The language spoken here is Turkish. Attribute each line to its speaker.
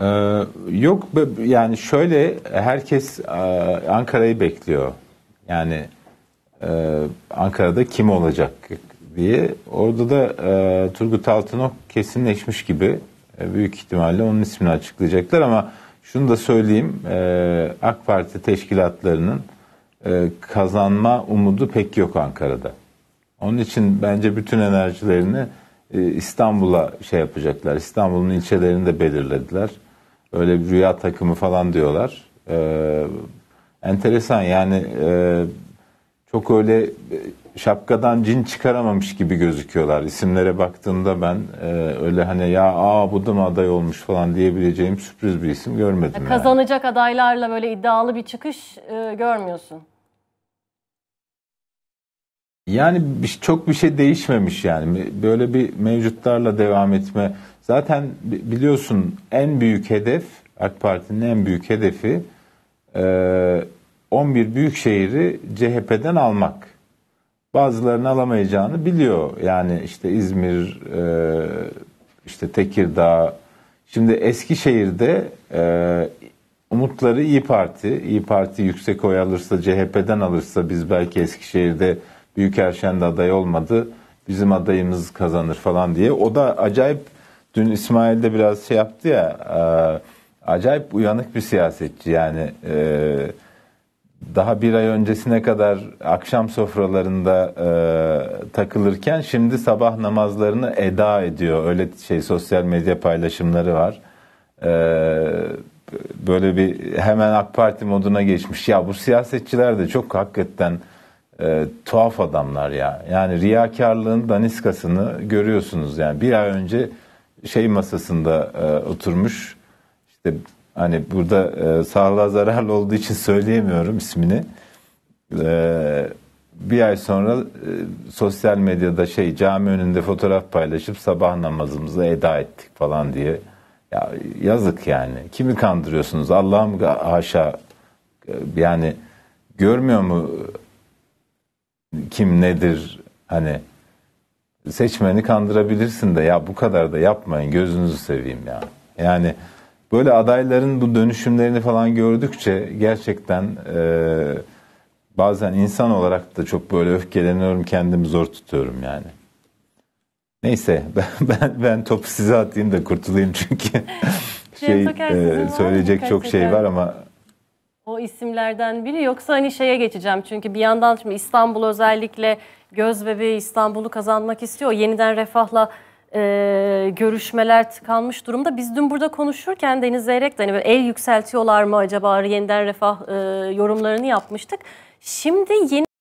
Speaker 1: Ee, yok yani şöyle herkes e, Ankara'yı bekliyor. Yani e, Ankara'da kim olacak diye. Orada da e, Turgut Altınok kesinleşmiş gibi büyük ihtimalle onun ismini açıklayacaklar ama şunu da söyleyeyim AK Parti teşkilatlarının kazanma umudu pek yok Ankara'da. Onun için bence bütün enerjilerini İstanbul'a şey yapacaklar. İstanbul'un ilçelerini de belirlediler. Öyle bir rüya takımı falan diyorlar. Ee, enteresan yani e, çok öyle e, şapkadan cin çıkaramamış gibi gözüküyorlar. İsimlere baktığımda ben e, öyle hani ya aa bu da mı aday olmuş falan diyebileceğim sürpriz bir isim görmedim. Yani.
Speaker 2: Kazanacak adaylarla böyle iddialı bir çıkış e, görmüyorsun.
Speaker 1: Yani çok bir şey değişmemiş yani. Böyle bir mevcutlarla devam etme. Zaten biliyorsun en büyük hedef AK Parti'nin en büyük hedefi 11 büyük şehri CHP'den almak. Bazılarını alamayacağını biliyor. Yani işte İzmir, işte Tekirdağ. Şimdi Eskişehir'de umutları İyi Parti. İyi Parti yüksek oy alırsa CHP'den alırsa biz belki Eskişehir'de Büyükerşen'de aday olmadı. Bizim adayımız kazanır falan diye. O da acayip Dün İsmail de biraz şey yaptı ya e, acayip uyanık bir siyasetçi yani e, daha bir ay öncesine kadar akşam sofralarında e, takılırken şimdi sabah namazlarını eda ediyor. Öyle şey sosyal medya paylaşımları var. E, böyle bir hemen AK Parti moduna geçmiş. Ya bu siyasetçiler de çok hakikaten e, tuhaf adamlar ya. Yani riyakarlığın daniskasını görüyorsunuz yani bir ay önce şey masasında e, oturmuş. İşte hani burada e, sağlığa zararlı olduğu için söyleyemiyorum ismini. E, bir ay sonra e, sosyal medyada şey cami önünde fotoğraf paylaşıp sabah namazımızı eda ettik falan diye. Ya yazık yani. Kimi kandırıyorsunuz? Allah'ım haşa. Yani görmüyor mu kim nedir hani seçmeni kandırabilirsin de ya bu kadar da yapmayın gözünüzü seveyim ya. Yani böyle adayların bu dönüşümlerini falan gördükçe gerçekten e, bazen insan olarak da çok böyle öfkeleniyorum kendimi zor tutuyorum yani. Neyse ben ben, ben topu size atayım da kurtulayım çünkü şey e, söyleyecek çok şey var ama
Speaker 2: o isimlerden biri yoksa hani şeye geçeceğim çünkü bir yandan şimdi İstanbul özellikle göz bebeği İstanbul'u kazanmak istiyor. Yeniden refahla e, görüşmeler tıkanmış durumda. Biz dün burada konuşurken Deniz Zeyrek de hani el yükseltiyorlar mı acaba yeniden refah e, yorumlarını yapmıştık.
Speaker 1: Şimdi yeni